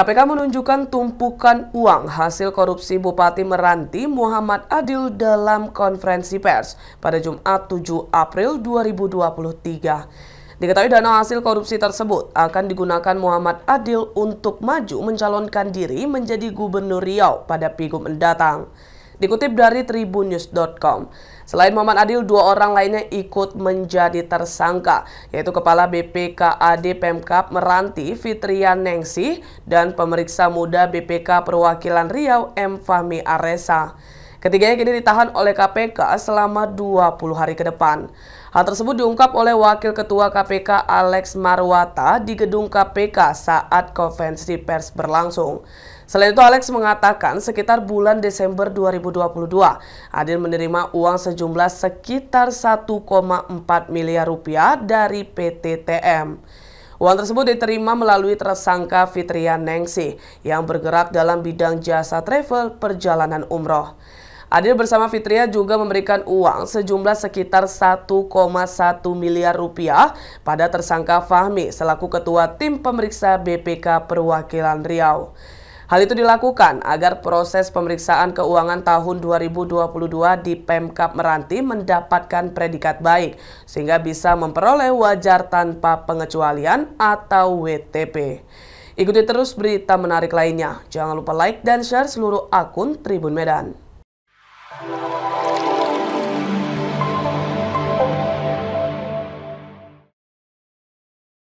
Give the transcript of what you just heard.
KPK menunjukkan tumpukan uang hasil korupsi Bupati Meranti Muhammad Adil dalam konferensi pers pada Jumat 7 April 2023. Diketahui dana hasil korupsi tersebut akan digunakan Muhammad Adil untuk maju mencalonkan diri menjadi Gubernur Riau pada Pigum mendatang dikutip dari tribunnews.com. Selain Muhammad Adil, dua orang lainnya ikut menjadi tersangka, yaitu Kepala BPKAD Pemkap Meranti Fitrian Nengsi dan pemeriksa muda BPK Perwakilan Riau M. Fahmi Aresa. Ketiganya kini ditahan oleh KPK selama 20 hari ke depan. Hal tersebut diungkap oleh Wakil Ketua KPK Alex Marwata di gedung KPK saat konvensi pers berlangsung. Selain itu Alex mengatakan sekitar bulan Desember 2022, Adil menerima uang sejumlah sekitar 1,4 miliar rupiah dari PT TM. Uang tersebut diterima melalui tersangka Fitria Nengsi yang bergerak dalam bidang jasa travel perjalanan umroh. Adil bersama Fitria juga memberikan uang sejumlah sekitar 1,1 miliar rupiah pada tersangka Fahmi selaku ketua tim pemeriksa BPK Perwakilan Riau. Hal itu dilakukan agar proses pemeriksaan keuangan tahun 2022 di Pemkap Meranti mendapatkan predikat baik, sehingga bisa memperoleh wajar tanpa pengecualian atau WTP. Ikuti terus berita menarik lainnya. Jangan lupa like dan share seluruh akun Tribun Medan.